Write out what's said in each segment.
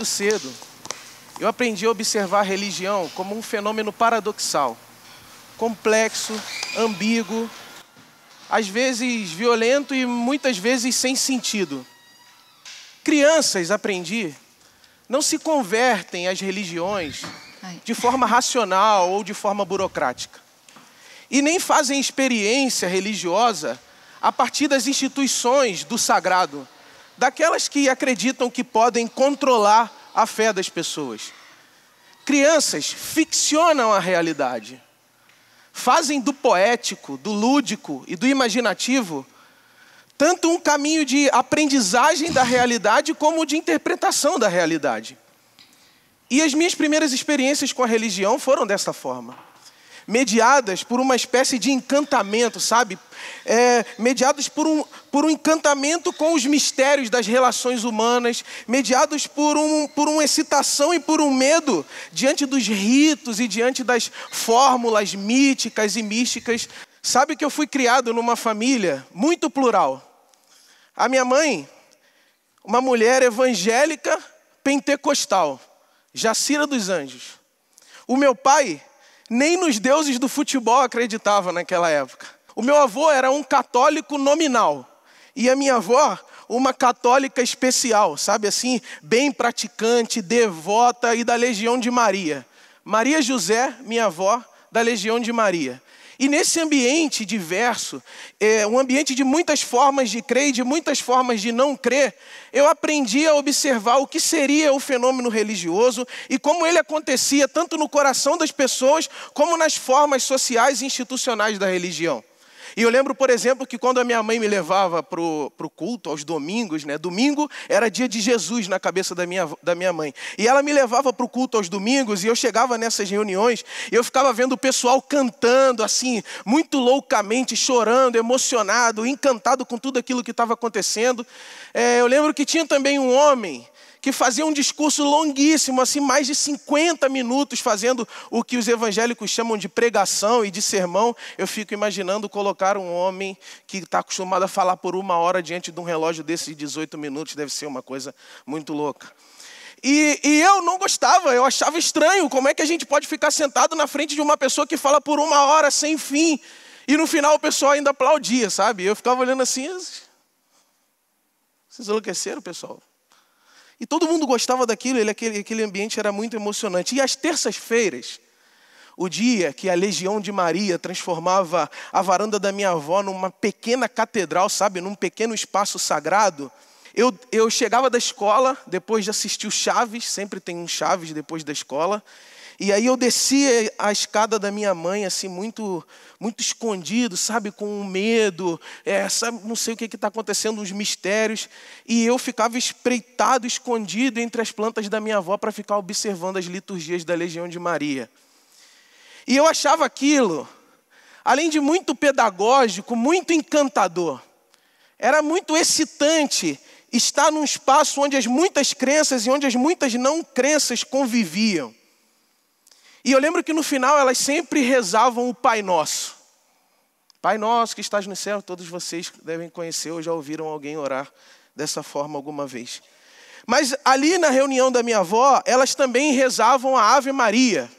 muito cedo, eu aprendi a observar a religião como um fenômeno paradoxal, complexo, ambíguo, às vezes violento e muitas vezes sem sentido. Crianças, aprendi, não se convertem às religiões de forma racional ou de forma burocrática. E nem fazem experiência religiosa a partir das instituições do sagrado daquelas que acreditam que podem controlar a fé das pessoas. Crianças ficcionam a realidade, fazem do poético, do lúdico e do imaginativo tanto um caminho de aprendizagem da realidade como de interpretação da realidade. E as minhas primeiras experiências com a religião foram dessa forma mediadas por uma espécie de encantamento, sabe? É, mediados por um, por um encantamento com os mistérios das relações humanas, mediados por, um, por uma excitação e por um medo diante dos ritos e diante das fórmulas míticas e místicas. Sabe que eu fui criado numa família muito plural. A minha mãe, uma mulher evangélica pentecostal, Jacira dos Anjos. O meu pai, nem nos deuses do futebol acreditava naquela época. O meu avô era um católico nominal e a minha avó, uma católica especial, sabe assim, bem praticante, devota e da Legião de Maria. Maria José, minha avó, da Legião de Maria. E nesse ambiente diverso, é, um ambiente de muitas formas de crer e de muitas formas de não crer, eu aprendi a observar o que seria o fenômeno religioso e como ele acontecia tanto no coração das pessoas como nas formas sociais e institucionais da religião. E eu lembro, por exemplo, que quando a minha mãe me levava para o culto, aos domingos, né? Domingo era dia de Jesus na cabeça da minha, da minha mãe. E ela me levava para o culto aos domingos, e eu chegava nessas reuniões, e eu ficava vendo o pessoal cantando, assim, muito loucamente, chorando, emocionado, encantado com tudo aquilo que estava acontecendo. É, eu lembro que tinha também um homem que fazia um discurso longuíssimo, assim, mais de 50 minutos, fazendo o que os evangélicos chamam de pregação e de sermão. Eu fico imaginando colocar um homem que está acostumado a falar por uma hora diante de um relógio desses 18 minutos, deve ser uma coisa muito louca. E, e, eu não gostava, eu achava estranho como é que a gente pode ficar sentado na frente de uma pessoa que fala por uma hora sem fim e no final o pessoal ainda aplaudia, sabe? Eu ficava olhando assim. Vocês enlouqueceram, pessoal? E todo mundo gostava daquilo, ele, aquele, aquele ambiente era muito emocionante. E às terças-feiras, o dia que a Legião de Maria transformava a varanda da minha avó numa pequena catedral, sabe, num pequeno espaço sagrado, eu, eu chegava da escola, depois de assistir o Chaves, sempre tem um Chaves depois da escola, e aí eu descia a escada da minha mãe, assim, muito muito escondido, sabe, com um medo, é, sabe, não sei o que está acontecendo, uns mistérios. E eu ficava espreitado, escondido entre as plantas da minha avó para ficar observando as liturgias da Legião de Maria. E eu achava aquilo, além de muito pedagógico, muito encantador. Era muito excitante estar num espaço onde as muitas crenças e onde as muitas não crenças conviviam. E eu lembro que no final elas sempre rezavam o Pai Nosso. Pai Nosso que estás no céu, todos vocês devem conhecer ou já ouviram alguém orar dessa forma alguma vez. Mas ali na reunião da minha avó, elas também rezavam a Ave Maria.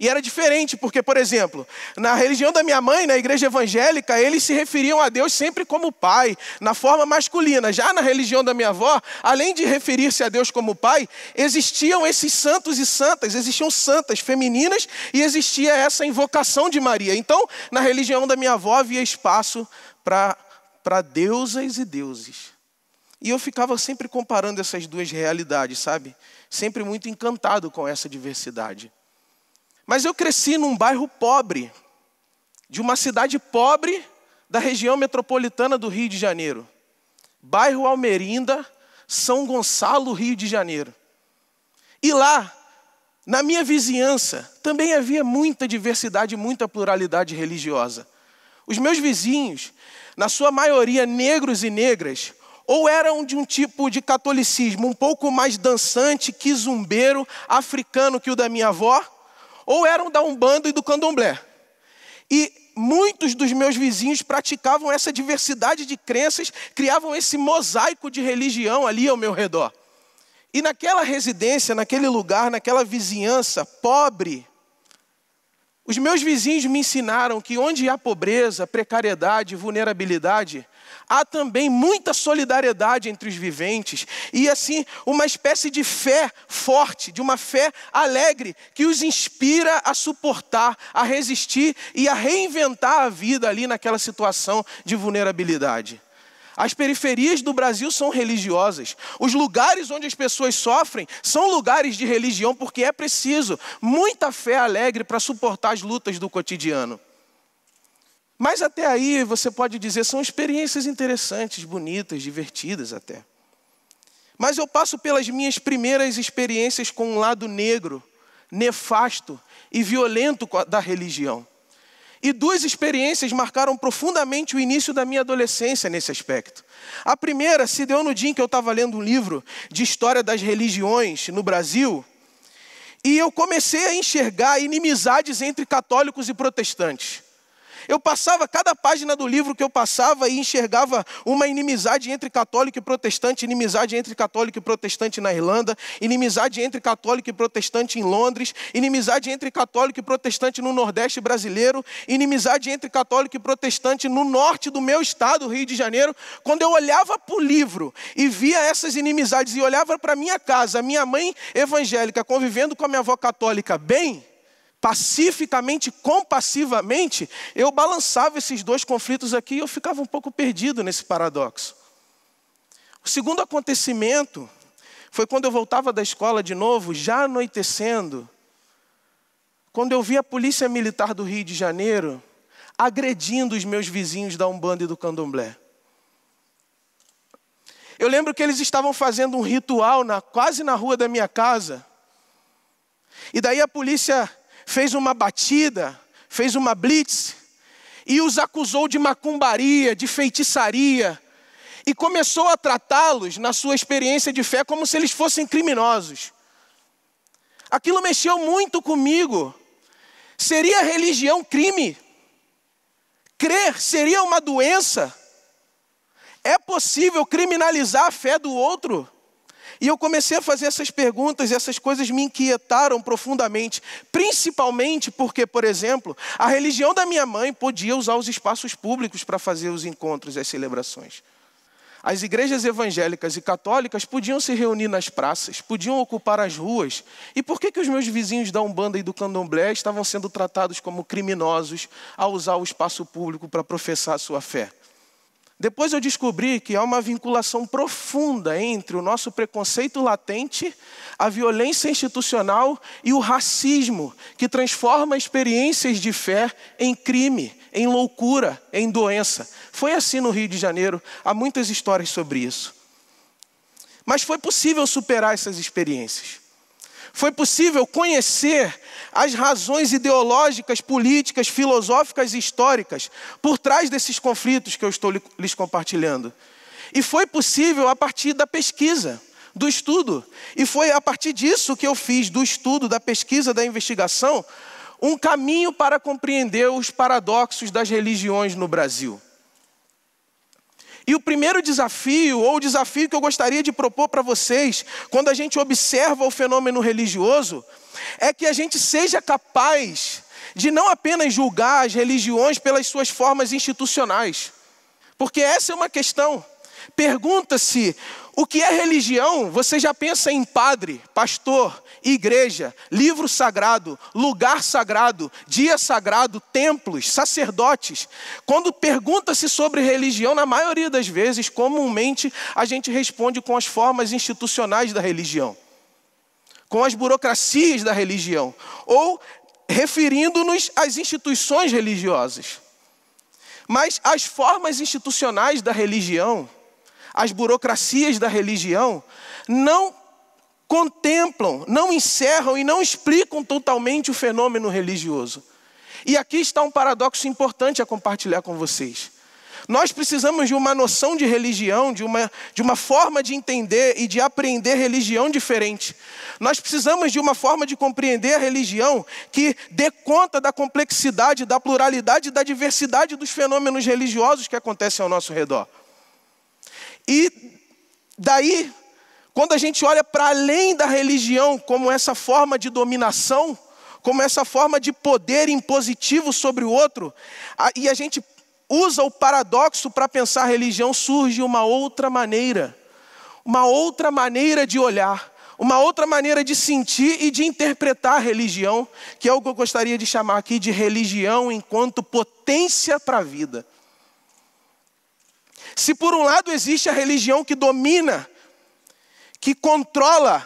E era diferente, porque, por exemplo, na religião da minha mãe, na igreja evangélica, eles se referiam a Deus sempre como pai, na forma masculina. Já na religião da minha avó, além de referir-se a Deus como pai, existiam esses santos e santas, existiam santas femininas e existia essa invocação de Maria. Então, na religião da minha avó havia espaço para deusas e deuses. E eu ficava sempre comparando essas duas realidades, sabe? Sempre muito encantado com essa diversidade. Mas eu cresci num bairro pobre, de uma cidade pobre da região metropolitana do Rio de Janeiro. Bairro Almerinda, São Gonçalo, Rio de Janeiro. E lá, na minha vizinhança, também havia muita diversidade, muita pluralidade religiosa. Os meus vizinhos, na sua maioria negros e negras, ou eram de um tipo de catolicismo um pouco mais dançante, quizumbeiro, africano que o da minha avó, ou eram da Umbanda e do Candomblé. E muitos dos meus vizinhos praticavam essa diversidade de crenças, criavam esse mosaico de religião ali ao meu redor. E naquela residência, naquele lugar, naquela vizinhança pobre, os meus vizinhos me ensinaram que onde há pobreza, precariedade, vulnerabilidade, há também muita solidariedade entre os viventes e assim uma espécie de fé forte, de uma fé alegre que os inspira a suportar, a resistir e a reinventar a vida ali naquela situação de vulnerabilidade. As periferias do Brasil são religiosas. Os lugares onde as pessoas sofrem são lugares de religião, porque é preciso muita fé alegre para suportar as lutas do cotidiano. Mas até aí você pode dizer, são experiências interessantes, bonitas, divertidas até. Mas eu passo pelas minhas primeiras experiências com um lado negro, nefasto e violento da religião. E duas experiências marcaram profundamente o início da minha adolescência nesse aspecto. A primeira se deu no dia em que eu estava lendo um livro de história das religiões no Brasil, e eu comecei a enxergar inimizades entre católicos e protestantes. Eu passava cada página do livro que eu passava e enxergava uma inimizade entre católico e protestante, inimizade entre católico e protestante na Irlanda, inimizade entre católico e protestante em Londres, inimizade entre católico e protestante no Nordeste brasileiro, inimizade entre católico e protestante no norte do meu estado, Rio de Janeiro. Quando eu olhava para o livro e via essas inimizades e olhava para minha casa, minha mãe evangélica convivendo com a minha avó católica bem, pacificamente, compassivamente, eu balançava esses dois conflitos aqui e eu ficava um pouco perdido nesse paradoxo. O segundo acontecimento foi quando eu voltava da escola de novo, já anoitecendo, quando eu vi a Polícia Militar do Rio de Janeiro agredindo os meus vizinhos da Umbanda e do Candomblé. Eu lembro que eles estavam fazendo um ritual na, quase na rua da minha casa. E daí a polícia fez uma batida, fez uma blitz e os acusou de macumbaria, de feitiçaria e começou a tratá-los, na sua experiência de fé, como se eles fossem criminosos. Aquilo mexeu muito comigo. Seria religião crime? Crer seria uma doença? É possível criminalizar a fé do outro? E eu comecei a fazer essas perguntas e essas coisas me inquietaram profundamente, principalmente porque, por exemplo, a religião da minha mãe podia usar os espaços públicos para fazer os encontros e as celebrações. As igrejas evangélicas e católicas podiam se reunir nas praças, podiam ocupar as ruas. E por que, que os meus vizinhos da Umbanda e do Candomblé estavam sendo tratados como criminosos ao usar o espaço público para professar a sua fé? Depois eu descobri que há uma vinculação profunda entre o nosso preconceito latente, a violência institucional e o racismo, que transforma experiências de fé em crime, em loucura, em doença. Foi assim no Rio de Janeiro, há muitas histórias sobre isso. Mas foi possível superar essas experiências. Foi possível conhecer as razões ideológicas, políticas, filosóficas e históricas por trás desses conflitos que eu estou lhes compartilhando. E foi possível a partir da pesquisa, do estudo. E foi a partir disso que eu fiz, do estudo, da pesquisa, da investigação, um caminho para compreender os paradoxos das religiões no Brasil. E o primeiro desafio, ou o desafio que eu gostaria de propor para vocês, quando a gente observa o fenômeno religioso, é que a gente seja capaz de não apenas julgar as religiões pelas suas formas institucionais, porque essa é uma questão. Pergunta-se o que é religião? Você já pensa em padre, pastor, igreja, livro sagrado, lugar sagrado, dia sagrado, templos, sacerdotes. Quando pergunta-se sobre religião, na maioria das vezes, comumente, a gente responde com as formas institucionais da religião, com as burocracias da religião, ou referindo-nos às instituições religiosas. Mas as formas institucionais da religião, as burocracias da religião, não contemplam, não encerram e não explicam totalmente o fenômeno religioso. E aqui está um paradoxo importante a compartilhar com vocês. Nós precisamos de uma noção de religião, de uma, de uma forma de entender e de aprender religião diferente. Nós precisamos de uma forma de compreender a religião que dê conta da complexidade, da pluralidade, da diversidade dos fenômenos religiosos que acontecem ao nosso redor. E daí, quando a gente olha para além da religião como essa forma de dominação, como essa forma de poder impositivo sobre o outro, e a gente usa o paradoxo para pensar a religião, surge uma outra maneira, uma outra maneira de olhar, uma outra maneira de sentir e de interpretar a religião, que é o que eu gostaria de chamar aqui de religião enquanto potência para a vida. Se por um lado existe a religião que domina, que controla,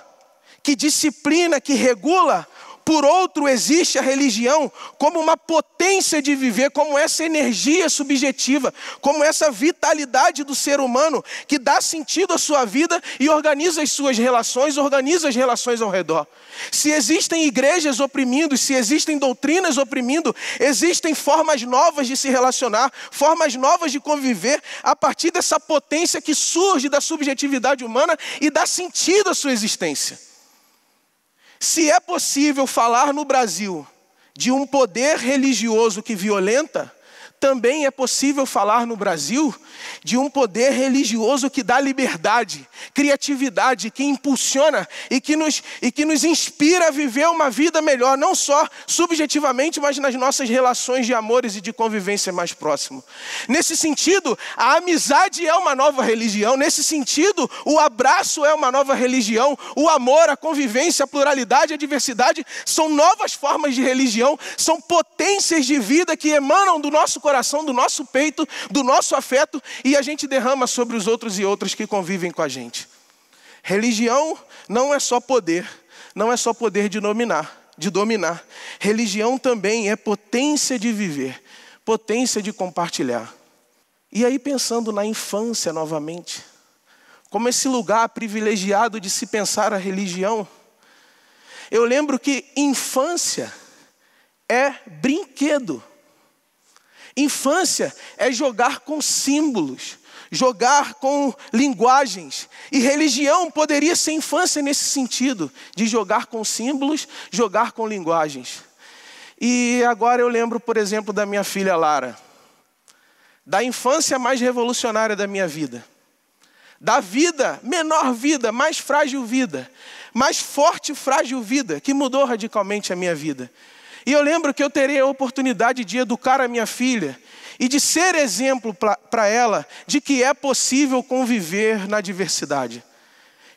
que disciplina, que regula, por outro, existe a religião como uma potência de viver, como essa energia subjetiva, como essa vitalidade do ser humano que dá sentido à sua vida e organiza as suas relações, organiza as relações ao redor. Se existem igrejas oprimindo, se existem doutrinas oprimindo, existem formas novas de se relacionar, formas novas de conviver a partir dessa potência que surge da subjetividade humana e dá sentido à sua existência. Se é possível falar no Brasil de um poder religioso que violenta, também é possível falar no Brasil de um poder religioso que dá liberdade, criatividade, que impulsiona e que nos, e que nos inspira a viver uma vida melhor, não só subjetivamente, mas nas nossas relações de amores e de convivência mais próximo. Nesse sentido, a amizade é uma nova religião, nesse sentido, o abraço é uma nova religião, o amor, a convivência, a pluralidade, a diversidade são novas formas de religião, são potências de vida que emanam do nosso coração, do nosso peito, do nosso afeto e a gente derrama sobre os outros e outras que convivem com a gente. Religião não é só poder, não é só poder de dominar, de dominar. Religião também é potência de viver, potência de compartilhar. E aí pensando na infância novamente, como esse lugar privilegiado de se pensar a religião, eu lembro que infância é brinquedo. Infância é jogar com símbolos, jogar com linguagens. E religião poderia ser infância nesse sentido, de jogar com símbolos, jogar com linguagens. E agora eu lembro, por exemplo, da minha filha Lara, da infância mais revolucionária da minha vida, da vida, menor vida, mais frágil vida, mais forte frágil vida, que mudou radicalmente a minha vida. E eu lembro que eu terei a oportunidade de educar a minha filha e de ser exemplo para ela de que é possível conviver na diversidade.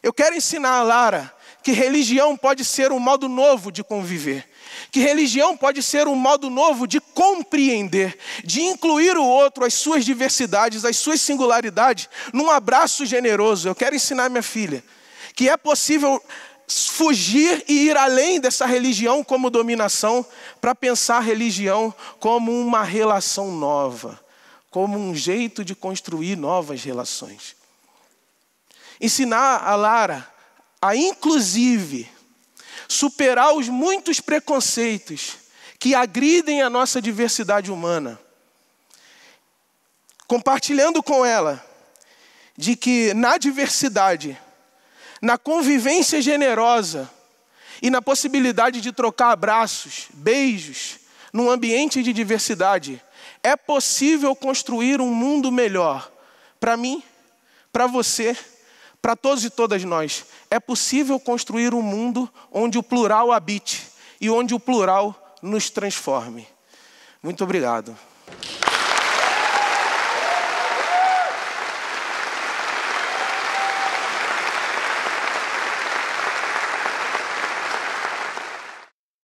Eu quero ensinar a Lara que religião pode ser um modo novo de conviver, que religião pode ser um modo novo de compreender, de incluir o outro, as suas diversidades, as suas singularidades, num abraço generoso. Eu quero ensinar minha filha que é possível fugir e ir além dessa religião como dominação, para pensar a religião como uma relação nova, como um jeito de construir novas relações. Ensinar a Lara a, inclusive, superar os muitos preconceitos que agridem a nossa diversidade humana, compartilhando com ela de que na diversidade, na convivência generosa e na possibilidade de trocar abraços, beijos, num ambiente de diversidade, é possível construir um mundo melhor. Para mim, para você, para todos e todas nós, é possível construir um mundo onde o plural habite e onde o plural nos transforme. Muito obrigado.